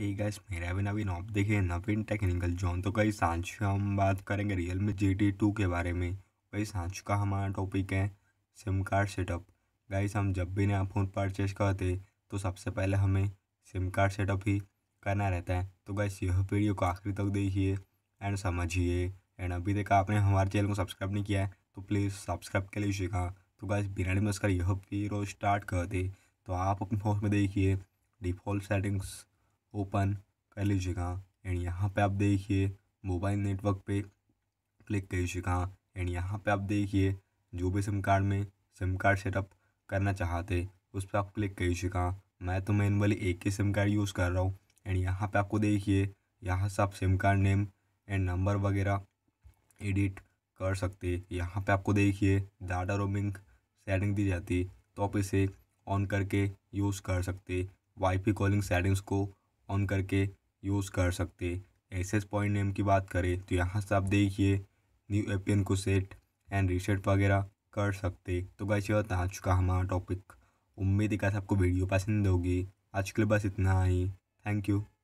hey guys मेरा भी नवीन आप देखिए नवीन टेक्निकल जोन तो कई सांच हम बात करेंगे Realme G T two के बारे में कई सांच का हमारा टॉपिक है सिम कार्ड सेटअप गाइस हम जब भी नया फ़ोन परचेज करते तो सबसे पहले हमें सिम कार्ड सेटअप ही करना रहता है तो गाइस यह वीडियो को आखिरी तक देखिए एंड समझिए एंड अभी तक आपने हमारे चैनल को सब्सक्राइब नहीं किया है तो प्लीज़ तो सब्सक्राइब के लिए सीखा तो गाइस बिना नमस्कार यह वीडियो स्टार्ट कर दे तो आप अपने फ़ोन में देखिए डिफ़ॉल्ट सेटिंग्स ओपन कर लीजिएगा एंड यहाँ पे आप देखिए मोबाइल नेटवर्क पे क्लिक कर लीजिएगा एंड यहाँ पे आप देखिए जो भी सिम कार्ड में सिम कार्ड सेटअप करना चाहते उस पर आप क्लिक कर लीजिएगा मैं तो वाली एक ही सिम कार्ड यूज़ कर रहा हूँ एंड यहाँ पे आपको देखिए यहाँ से आप SIM card name and number वगैरह एडिट कर सकते यहाँ पे आपको देखिए डाटा रोमिंग सेटिंग दी जाती तो आप इसे ऑन करके यूज़ कर सकते वाईफाई कॉलिंग सेटिंग्स को ऑन करके यूज़ कर सकते एक्सेस पॉइंट नेम की बात करें तो यहाँ से आप देखिए न्यू एपियन को सेट एंड रीसेट वगैरह कर सकते तो कैसे बात आ चुका हमारा टॉपिक उम्मीद है कि आपको वीडियो पसंद होगी आज के लिए बस इतना ही थैंक यू